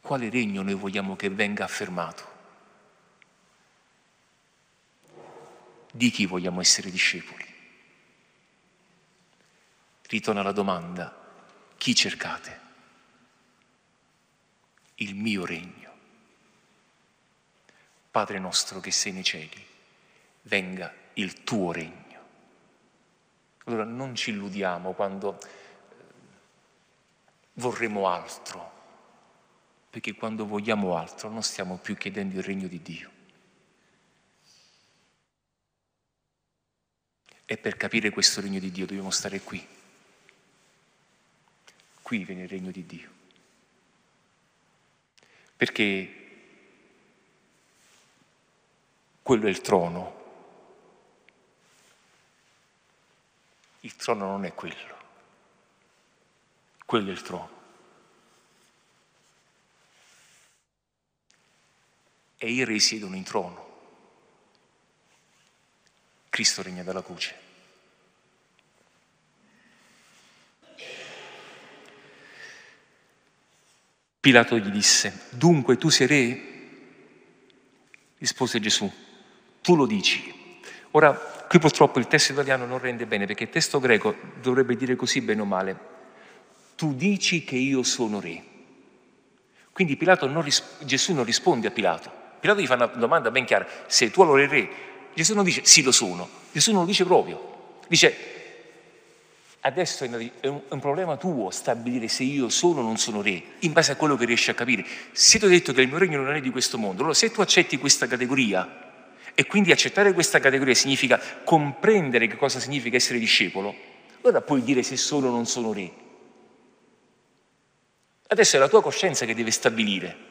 Quale regno noi vogliamo che venga affermato? Di chi vogliamo essere discepoli? Ritorna la domanda, chi cercate? Il mio regno. Padre nostro che sei nei cieli, venga il tuo regno. Allora non ci illudiamo quando eh, vorremmo altro, perché quando vogliamo altro non stiamo più chiedendo il regno di Dio. E per capire questo regno di Dio dobbiamo stare qui. Qui viene il regno di Dio. Perché quello è il trono Il trono non è quello. Quello è il trono. E i re siedono in trono. Cristo regna dalla croce. Pilato gli disse, dunque tu sei re? Rispose Gesù, tu lo dici. Ora, qui purtroppo il testo italiano non rende bene, perché il testo greco dovrebbe dire così bene o male, tu dici che io sono re. Quindi non ris- Gesù non risponde a Pilato. Pilato gli fa una domanda ben chiara, sei tu allora il re? Gesù non dice sì lo sono, Gesù non lo dice proprio. Dice Adesso è un, problema tuo stabilire se io sono o non sono re, in base a quello che riesci a capire. Se ti ho detto che il mio regno non è di questo mondo, allora se tu accetti questa categoria, e quindi accettare questa categoria significa comprendere che cosa significa essere discepolo. Ora puoi dire se sono o non sono re. Adesso è la tua coscienza che deve stabilire.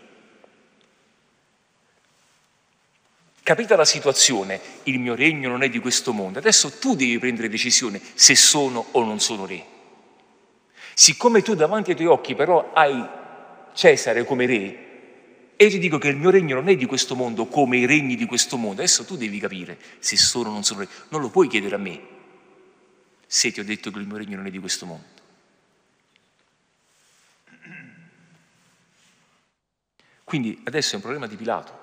Capita la situazione, il mio regno non è di questo mondo, adesso tu devi prendere decisione se sono o non sono re. Siccome tu davanti ai tuoi occhi però hai Cesare come re, e io ti dico che il mio regno non è di questo mondo come i regni di questo mondo. Adesso tu devi capire se sono o non sono regni. Non lo puoi chiedere a me se ti ho detto che il mio regno non è di questo mondo. Quindi adesso è un problema di Pilato.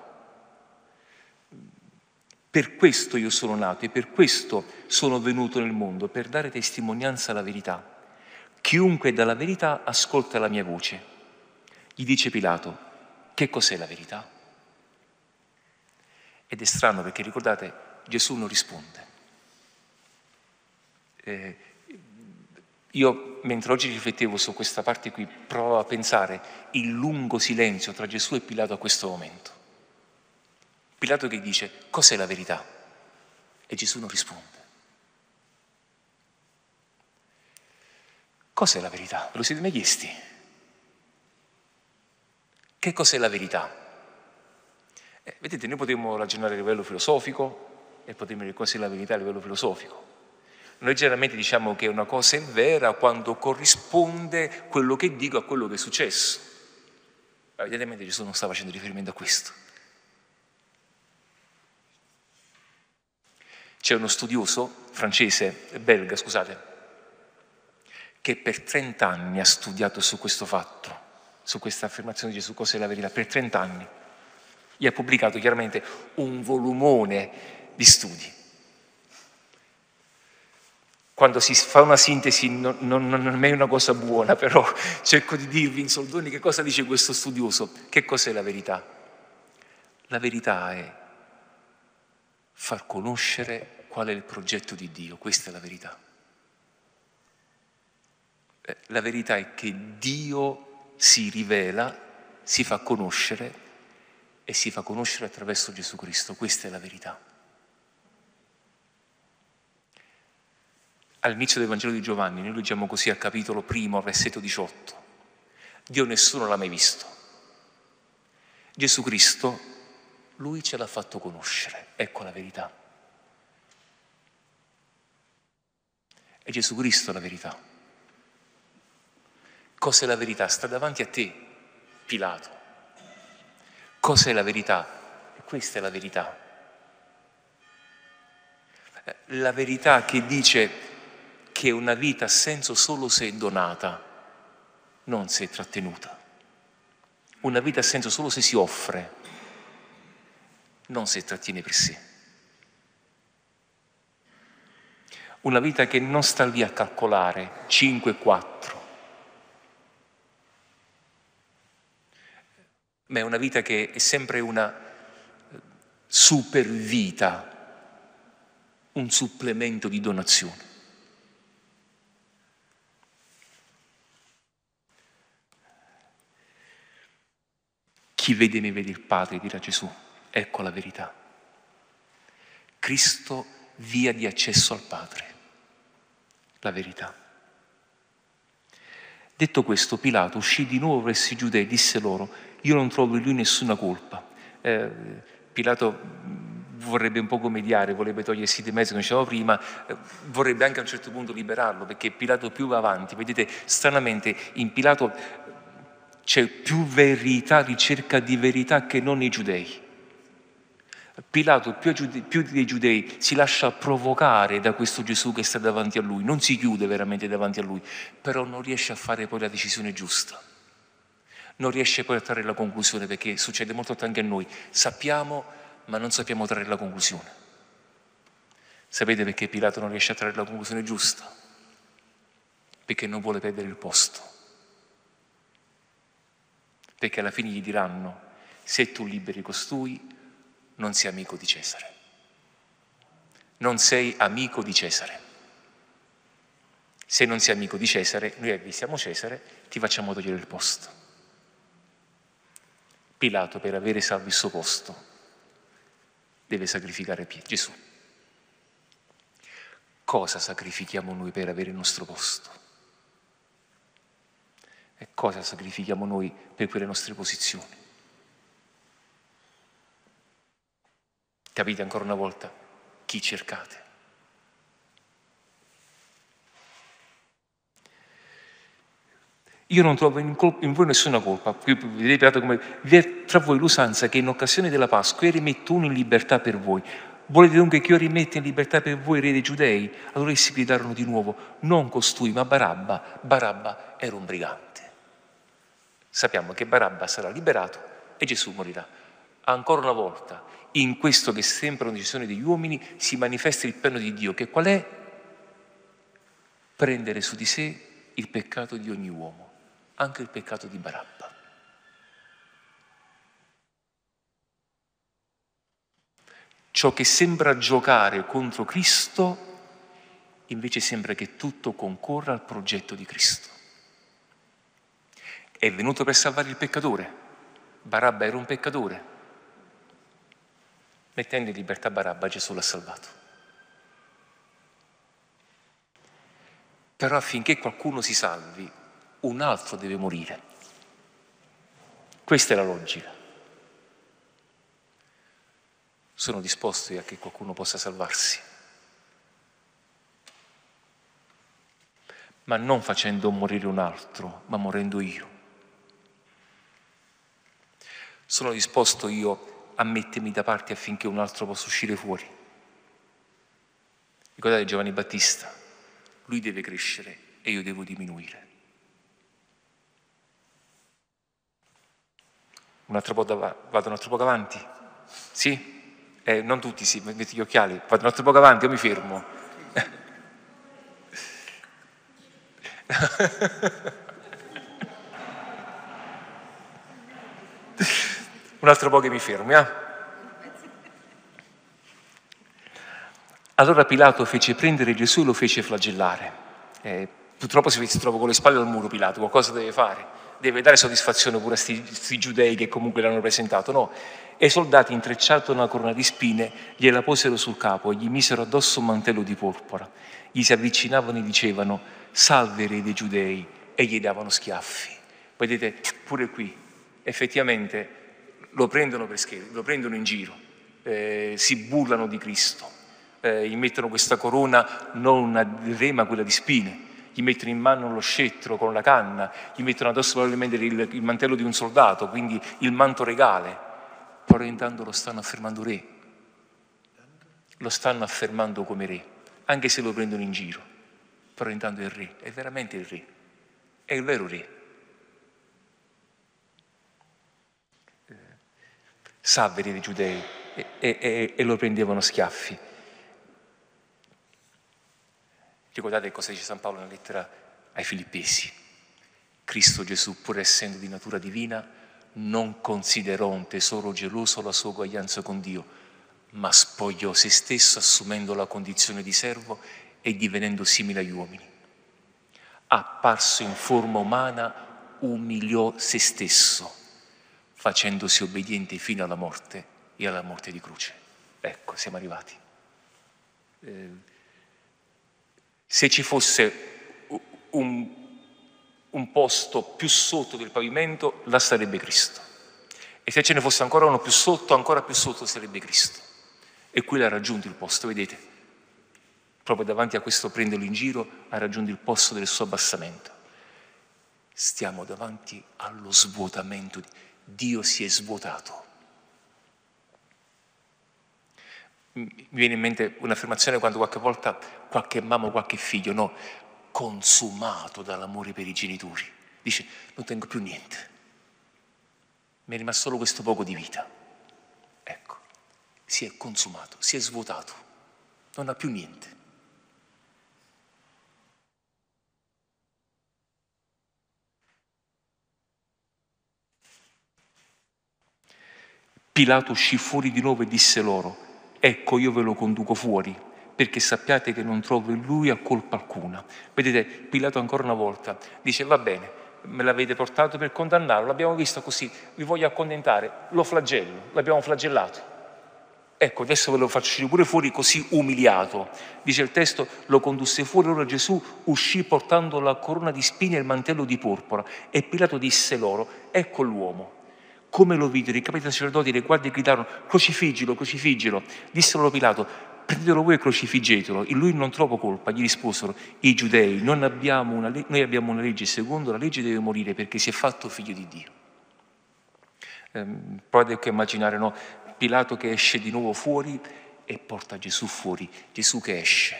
Per questo io sono nato e per questo sono venuto nel mondo, per dare testimonianza alla verità. Chiunque dà la verità ascolta la mia voce. Gli dice Pilato, che cos'è la verità? Ed è strano perché ricordate, Gesù non risponde. Eh, io mentre oggi riflettevo su questa parte qui, provavo a pensare il lungo silenzio tra Gesù e Pilato a questo momento. Pilato che dice cos'è la verità? E Gesù non risponde. Cos'è la verità? Ve lo siete mai chiesti? Che cos'è la verità? Eh, vedete, noi potremmo ragionare a livello filosofico e potremmo dire cos'è la verità a livello filosofico. Noi generalmente diciamo che una cosa è vera quando corrisponde quello che dico a quello che è successo. Ma evidentemente Gesù non sta facendo riferimento a questo. C'è uno studioso francese, belga, scusate, che per 30 anni ha studiato su questo fatto su questa affermazione di Gesù, cos'è la verità, per 30 anni. Gli ha pubblicato chiaramente un volumone di studi. Quando si fa una sintesi non, non, non è una cosa buona, però cerco di dirvi in soldoni che cosa dice questo studioso, che cos'è la verità. La verità è far conoscere qual è il progetto di Dio, questa è la verità. Eh, la verità è che Dio si rivela, si fa conoscere e si fa conoscere attraverso Gesù Cristo. Questa è la verità. All'inizio del Vangelo di Giovanni, noi leggiamo così al capitolo primo, versetto 18. Dio nessuno l'ha mai visto. Gesù Cristo, lui ce l'ha fatto conoscere. Ecco la verità. È Gesù Cristo la verità. Cos'è la verità? Sta davanti a te, Pilato. Cos'è la verità? E questa è la verità. Eh, la verità che dice che una vita ha senso solo se è donata, non se è trattenuta. Una vita ha senso solo se si offre, non se trattiene per sé. Una vita che non sta lì a calcolare 5, 4, ma è una vita che è sempre una eh, supervita, un supplemento di donazione. Chi vede me vede il Padre, dirà Gesù, ecco la verità. Cristo via di accesso al Padre, la verità. Detto questo, Pilato uscì di nuovo presso i giudei e disse loro, io non trovo in lui nessuna colpa. Eh, Pilato vorrebbe un po' mediare, vorrebbe togliersi di mezzo, come dicevo prima, eh, vorrebbe anche a un certo punto liberarlo, perché Pilato più va avanti, vedete, stranamente in Pilato c'è più verità, ricerca di verità che non i giudei. Pilato più, più dei giudei si lascia provocare da questo Gesù che sta davanti a lui, non si chiude veramente davanti a lui, però non riesce a fare poi la decisione giusta non riesce poi a trarre la conclusione, perché succede molto anche a noi. Sappiamo, ma non sappiamo trarre la conclusione. Sapete perché Pilato non riesce a trarre la conclusione giusta? Perché non vuole perdere il posto. Perché alla fine gli diranno, se tu liberi costui, non sei amico di Cesare. Non sei amico di Cesare. Se non sei amico di Cesare, noi avvisiamo Cesare, ti facciamo togliere il posto. Pilato per avere salvi il suo posto deve sacrificare Gesù. Cosa sacrifichiamo noi per avere il nostro posto? E cosa sacrifichiamo noi per quelle nostre posizioni? Capite ancora una volta chi cercate? Io non trovo in, colpa, in voi nessuna colpa, vi è tra voi l'usanza che in occasione della Pasqua io rimetto uno in libertà per voi. Volete dunque che io rimetta in libertà per voi re dei giudei? Allora essi gridarono di nuovo, non costui, ma Barabba. Barabba era un brigante. Sappiamo che Barabba sarà liberato e Gesù morirà. Ancora una volta, in questo che sembra una decisione degli uomini, si manifesta il piano di Dio, che qual è? Prendere su di sé il peccato di ogni uomo anche il peccato di Barabba. Ciò che sembra giocare contro Cristo invece sembra che tutto concorra al progetto di Cristo. È venuto per salvare il peccatore. Barabba era un peccatore. Mettendo in libertà Barabba Gesù l'ha salvato. Però affinché qualcuno si salvi, un altro deve morire. Questa è la logica. Sono disposti a che qualcuno possa salvarsi, ma non facendo morire un altro, ma morendo io. Sono disposto io a mettermi da parte affinché un altro possa uscire fuori. Ricordate Giovanni Battista, lui deve crescere e io devo diminuire. una troppo vado un altro troppo avanti? Sì? Eh, non tutti, sì, metti gli occhiali, vado un altro troppo avanti io mi fermo? un altro po' che mi fermi, eh? Allora Pilato fece prendere Gesù e lo fece flagellare. Eh, purtroppo si trova con le spalle al muro Pilato, qualcosa deve fare deve dare soddisfazione pure a questi giudei che comunque l'hanno presentato, no. E i soldati, intrecciato una corona di spine, gliela posero sul capo e gli misero addosso un mantello di porpora. Gli si avvicinavano e dicevano, salve re dei giudei, e gli davano schiaffi. Vedete, pure qui, effettivamente, lo prendono per scherzo, lo prendono in giro, eh, si burlano di Cristo, eh, gli mettono questa corona non una re ma quella di spine gli mettono in mano lo scettro con la canna, gli mettono addosso probabilmente il, il mantello di un soldato, quindi il manto regale, però intanto lo stanno affermando re, lo stanno affermando come re, anche se lo prendono in giro, però intanto è il re, è veramente il re, è il vero re. Eh, sa vedere i giudei e, e, e, e lo prendevano schiaffi Ricordate cosa dice San Paolo nella lettera ai Filippesi. Cristo Gesù, pur essendo di natura divina, non considerò un tesoro geloso la sua uguaglianza con Dio, ma spogliò se stesso assumendo la condizione di servo e divenendo simile agli uomini. Apparso in forma umana, umiliò se stesso, facendosi obbediente fino alla morte e alla morte di croce. Ecco, siamo arrivati. Eh, se ci fosse un, un posto più sotto del pavimento, là sarebbe Cristo. E se ce ne fosse ancora uno più sotto, ancora più sotto sarebbe Cristo. E qui l'ha raggiunto il posto, vedete? Proprio davanti a questo prenderlo in giro, ha raggiunto il posto del suo abbassamento. Stiamo davanti allo svuotamento. Dio si è svuotato mi viene in mente un'affermazione quando qualche volta qualche mamma o qualche figlio, no, consumato dall'amore per i genitori, dice non tengo più niente, mi è rimasto solo questo poco di vita. Ecco, si è consumato, si è svuotato, non ha più niente. Pilato uscì fuori di nuovo e disse loro, ecco io ve lo conduco fuori, perché sappiate che non trovo in lui a colpa alcuna. Vedete, Pilato ancora una volta dice va bene, me l'avete portato per condannarlo, l'abbiamo visto così, vi voglio accontentare, lo flagello, l'abbiamo flagellato. Ecco, adesso ve lo faccio pure fuori così umiliato. Dice il testo, lo condusse fuori, ora Gesù uscì portando la corona di spine e il mantello di porpora. E Pilato disse loro, ecco l'uomo. Come lo videro i capi sacerdoti le guardie gridarono crocifiggilo, crocifiggilo. Dissero a Pilato, prendetelo voi e crocifiggetelo. E lui non troppo colpa, gli risposero i giudei, abbiamo una, noi abbiamo una legge, secondo la legge deve morire perché si è fatto figlio di Dio. Ehm, provate a immaginare, no? Pilato che esce di nuovo fuori e porta Gesù fuori, Gesù che esce,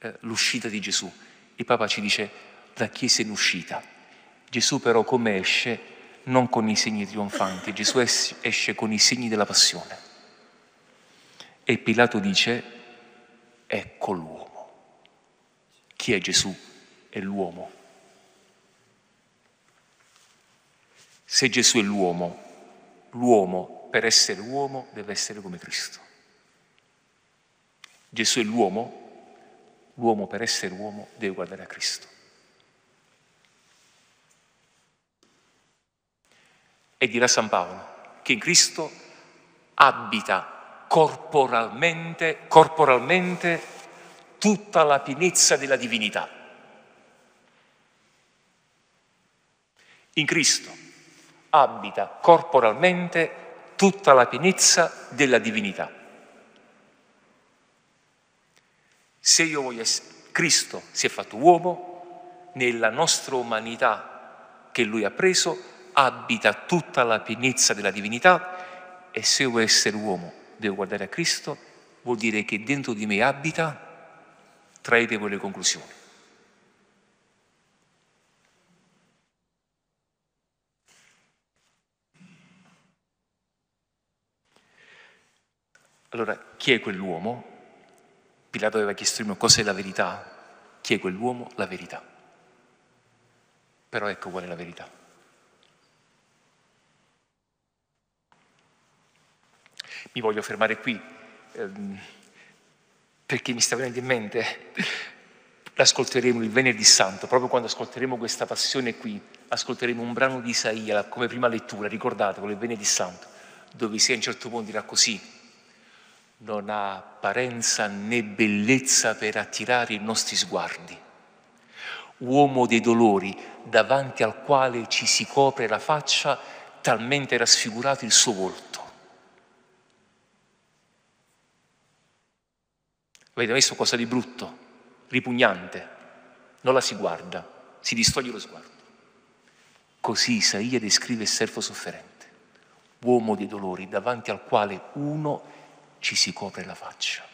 eh, l'uscita di Gesù. Il Papa ci dice la Chiesa è in uscita. Gesù però come esce non con i segni trionfanti, Gesù esce con i segni della passione. E Pilato dice, ecco l'uomo. Chi è Gesù? È l'uomo. Se Gesù è l'uomo, l'uomo per essere uomo deve essere come Cristo. Gesù è l'uomo, l'uomo per essere uomo deve guardare a Cristo. E dirà San Paolo che in Cristo abita corporalmente, corporalmente tutta la pienezza della divinità. In Cristo abita corporalmente tutta la pienezza della divinità. Se io voglio essere, Cristo si è fatto uomo, nella nostra umanità che Lui ha preso, abita tutta la pienezza della divinità e se io vuoi essere uomo devo guardare a Cristo, vuol dire che dentro di me abita, traete voi le conclusioni. Allora, chi è quell'uomo? Pilato aveva chiesto prima cosa è la verità? Chi è quell'uomo? La verità. Però ecco qual è la verità. Mi voglio fermare qui ehm, perché mi sta venendo in mente, l'ascolteremo il venerdì santo, proprio quando ascolteremo questa passione qui, ascolteremo un brano di Isaia come prima lettura, ricordatevelo, il venerdì santo, dove si a un certo punto dirà così, non ha apparenza né bellezza per attirare i nostri sguardi. Uomo dei dolori, davanti al quale ci si copre la faccia, talmente era sfigurato il suo volto. Avete messo qualcosa di brutto, ripugnante, non la si guarda, si distoglie lo sguardo. Così Isaia descrive il servo sofferente, uomo dei dolori, davanti al quale uno ci si copre la faccia.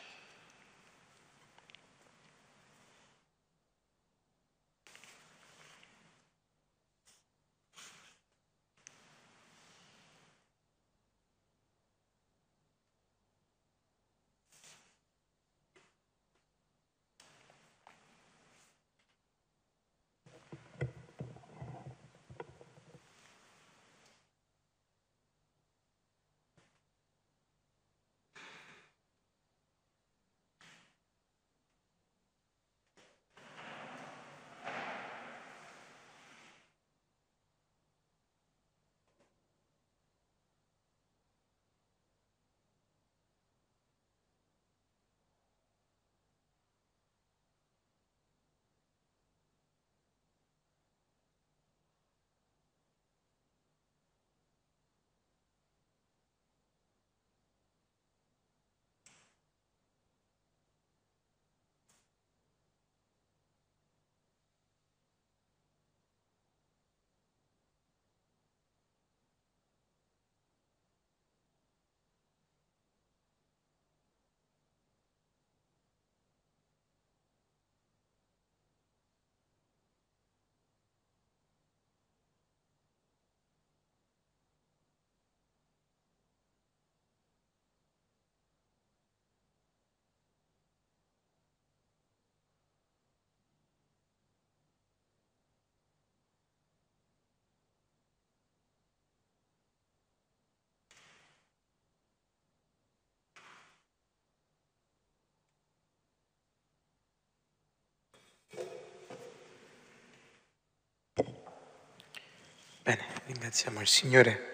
Bene, ringraziamo il Signore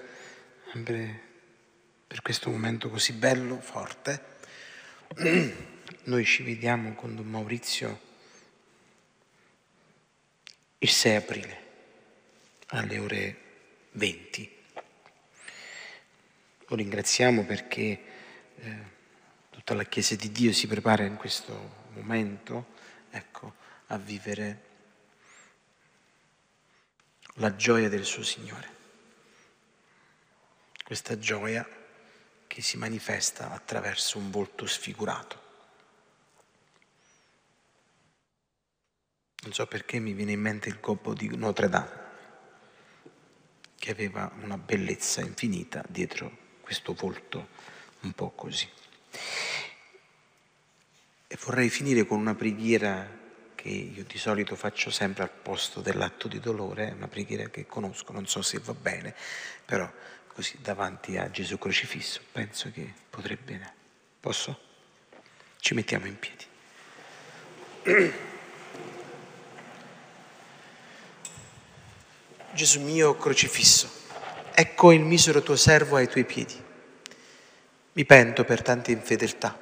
per questo momento così bello, forte. Noi ci vediamo con Don Maurizio il 6 aprile alle ore 20. Lo ringraziamo perché eh, tutta la Chiesa di Dio si prepara in questo momento ecco, a vivere la gioia del suo Signore. Questa gioia che si manifesta attraverso un volto sfigurato. Non so perché mi viene in mente il gobbo di Notre Dame, che aveva una bellezza infinita dietro questo volto un po' così. E vorrei finire con una preghiera che io di solito faccio sempre al posto dell'atto di dolore, è una preghiera che conosco, non so se va bene, però così davanti a Gesù crocifisso penso che potrebbe... Posso? Ci mettiamo in piedi. Gesù mio crocifisso, ecco il misero tuo servo ai tuoi piedi. Mi pento per tante infedeltà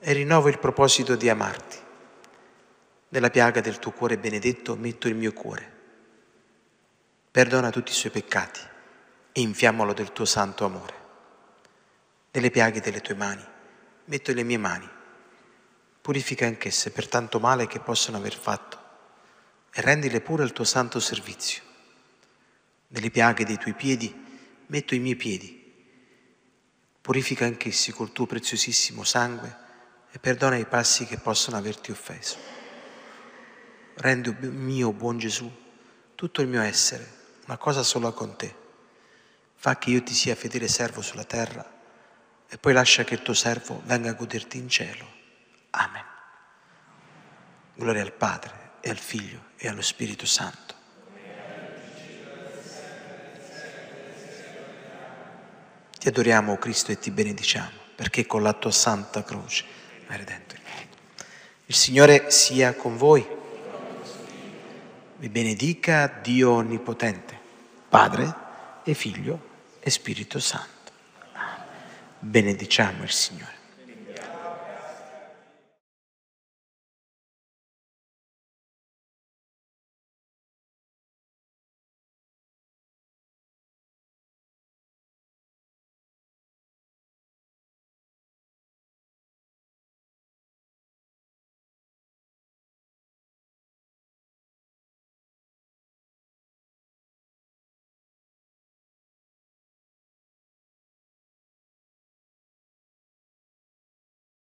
e rinnovo il proposito di amarti nella piaga del tuo cuore benedetto metto il mio cuore. Perdona tutti i suoi peccati e infiammalo del tuo santo amore. Nelle piaghe delle tue mani metto le mie mani. Purifica anch'esse per tanto male che possono aver fatto e rendile pure al tuo santo servizio. Nelle piaghe dei tuoi piedi metto i miei piedi. Purifica anch'essi col tuo preziosissimo sangue e perdona i passi che possono averti offeso rendo mio, buon Gesù, tutto il mio essere, una cosa sola con te. Fa che io ti sia fedele servo sulla terra e poi lascia che il tuo servo venga a goderti in cielo. Amen. Gloria al Padre e al Figlio e allo Spirito Santo. Ti adoriamo, Cristo, e ti benediciamo, perché con la tua santa croce hai redento il mondo. Il Signore sia con voi. Vi benedica Dio Onnipotente, Padre e Figlio e Spirito Santo. Benediciamo il Signore.